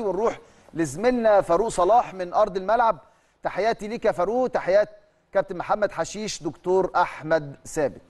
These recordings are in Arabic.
ونروح لزميلنا فاروق صلاح من ارض الملعب تحياتي ليك يا فاروق تحيات كابتن محمد حشيش دكتور احمد ثابت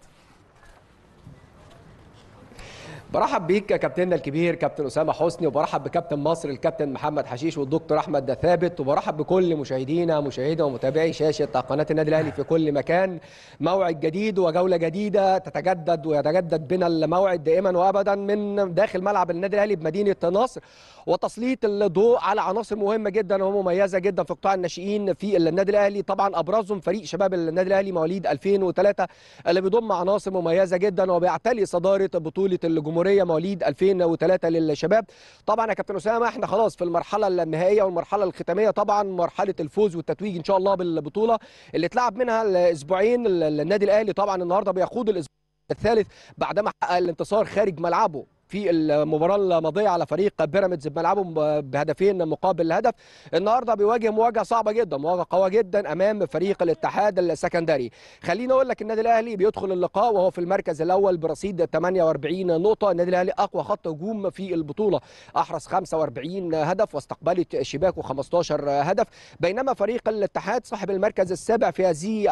برحب بيك كابتننا الكبير كابتن اسامه حسني وبرحب بكابتن مصر الكابتن محمد حشيش والدكتور احمد ده ثابت وبرحب بكل مشاهدينا مشاهدينا ومتابعي شاشه قناه النادي الاهلي في كل مكان موعد جديد وجوله جديده تتجدد ويتجدد بنا الموعد دائما وابدا من داخل ملعب النادي الاهلي بمدينه نصر وتسليط الضوء على عناصر مهمه جدا ومميزه جدا في قطاع الناشئين في النادي الاهلي طبعا ابرزهم فريق شباب النادي الاهلي مواليد 2003 اللي بيضم عناصر مميزه جدا وبيعتلي صداره بطوله الجمهور الجمهوريه مواليد 2003 للشباب طبعا يا كابتن اسامه احنا خلاص في المرحله النهائيه والمرحله الختاميه طبعا مرحله الفوز والتتويج ان شاء الله بالبطوله اللي اتلعب منها الاسبوعين النادي الاهلي طبعا النهارده بيخوض الاسبوع الثالث بعدما حقق الانتصار خارج ملعبه في المباراه الماضيه على فريق بيراميدز بملعبهم بهدفين مقابل هدف النهارده بيواجه مواجهه صعبه جدا مواجهه قويه جدا امام فريق الاتحاد السكندري خليني اقول لك النادي الاهلي بيدخل اللقاء وهو في المركز الاول برصيد 48 نقطه النادي الاهلي اقوى خط هجوم في البطوله احرز 45 هدف واستقبلت شباكه 15 هدف بينما فريق الاتحاد صاحب المركز السابع في هذه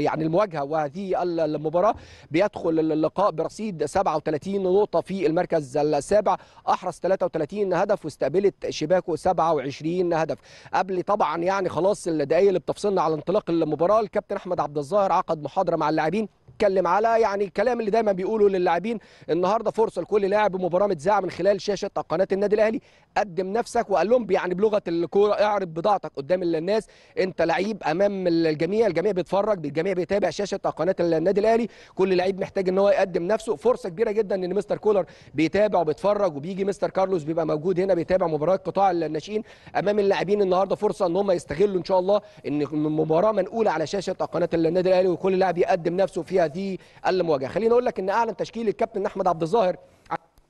يعني المواجهه وهذه المباراه بيدخل اللقاء برصيد 37 نقطه في المركز السابع أحرز 33 هدف واستقبلت شباكه 27 هدف قبل طبعا يعني خلاص الدقايق اللي بتفصلنا على انطلاق المباراة الكابتن أحمد عبد الظاهر عقد محاضرة مع اللاعبين بيتكلم على يعني الكلام اللي دايما بيقوله للاعبين النهارده فرصه لكل لاعب بمباراه متذاعه من خلال شاشه قناه النادي الاهلي قدم نفسك وقال لهم يعني بلغه الكوره اعرض بضاعتك قدام الناس انت لعيب امام الجميع الجميع بيتفرج الجميع بيتابع شاشه قناه النادي الاهلي كل لعيب محتاج ان هو يقدم نفسه فرصه كبيره جدا ان مستر كولر بيتابع وبيتفرج وبيجي مستر كارلوس بيبقى موجود هنا بيتابع مباريات قطاع الناشئين امام اللاعبين النهارده فرصه ان هم يستغلوا ان شاء الله ان المباراه منقوله على شاشه قناه النادي الاهلي وكل لاعب يقدم نفسه فيها دي المواجهه خليني اقول لك ان اعلن تشكيل الكابتن احمد عبد الظاهر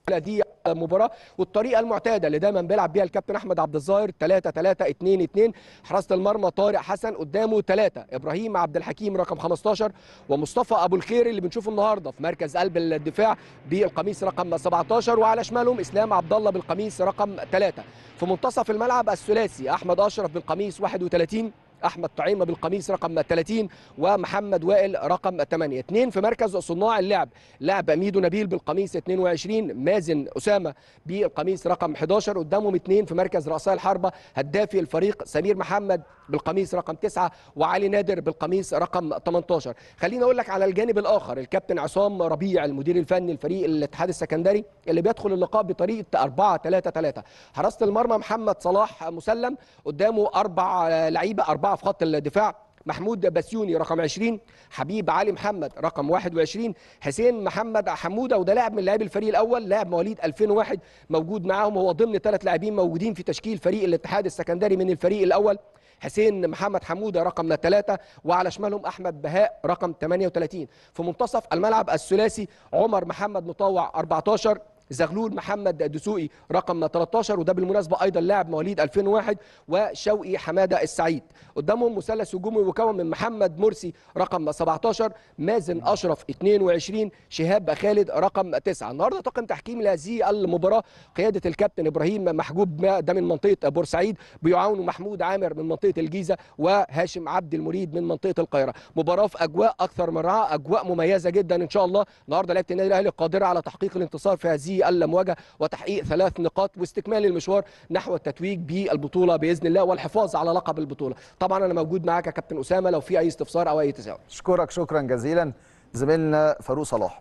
دي المباراه والطريقه المعتاده اللي دايما بيلعب بيها الكابتن احمد عبد الظاهر 3 3 2 2 حراسه المرمى طارق حسن قدامه 3 ابراهيم عبد الحكيم رقم 15 ومصطفى ابو الخير اللي بنشوفه النهارده في مركز قلب الدفاع بالقميص رقم 17 وعلى شمالهم اسلام عبد الله بالقميص رقم 3 في منتصف الملعب الثلاثي احمد اشرف بالقميص 31 احمد طعيمه بالقميص رقم 30 ومحمد وائل رقم 8 اثنين في مركز صناع اللعب لعب ميدو نبيل بالقميص 22 مازن اسامه بالقميص رقم 11 قدامهم اثنين في مركز رأس الحربه هدافي الفريق سمير محمد بالقميص رقم 9 وعلي نادر بالقميص رقم 18 خليني اقول لك على الجانب الاخر الكابتن عصام ربيع المدير الفني لفريق الاتحاد السكندري اللي بيدخل اللقاء بطريقه 4 3 3 حراسه المرمى محمد صلاح مسلم قدامه اربع لعيبه اربعه أربعة في خط الدفاع محمود بسيوني رقم 20 حبيب علي محمد رقم 21 حسين محمد حموده وده لاعب من لاعبي الفريق الاول لاعب مواليد 2001 موجود معاهم هو ضمن ثلاث لاعبين موجودين في تشكيل فريق الاتحاد السكندري من الفريق الاول حسين محمد حموده رقم ثلاثة وعلى شمالهم احمد بهاء رقم 38 في منتصف الملعب الثلاثي عمر محمد مطوع 14 زغلول محمد دسوقي رقم 13 وده بالمناسبه ايضا لاعب مواليد 2001 وشوقي حماده السعيد قدامهم مثلث هجومي مكون من محمد مرسي رقم 17 مازن اشرف 22 شهاب خالد رقم 9 النهارده طاقم تحكيم لهذه المباراه قياده الكابتن ابراهيم محجوب ده من منطقه بورسعيد بيعاونوا محمود عامر من منطقه الجيزه وهاشم عبد المريد من منطقه القاهره مباراه في اجواء اكثر من رائعه اجواء مميزه جدا ان شاء الله النهارده لعيبه النادي الاهلي قادره على تحقيق الانتصار في هذه في المواجهه وتحقيق ثلاث نقاط واستكمال المشوار نحو التتويج بالبطوله باذن الله والحفاظ على لقب البطوله طبعا انا موجود معاك يا كابتن اسامه لو في اي استفسار او اي تساؤل اشكرك شكرا جزيلا زميلنا فاروق صلاح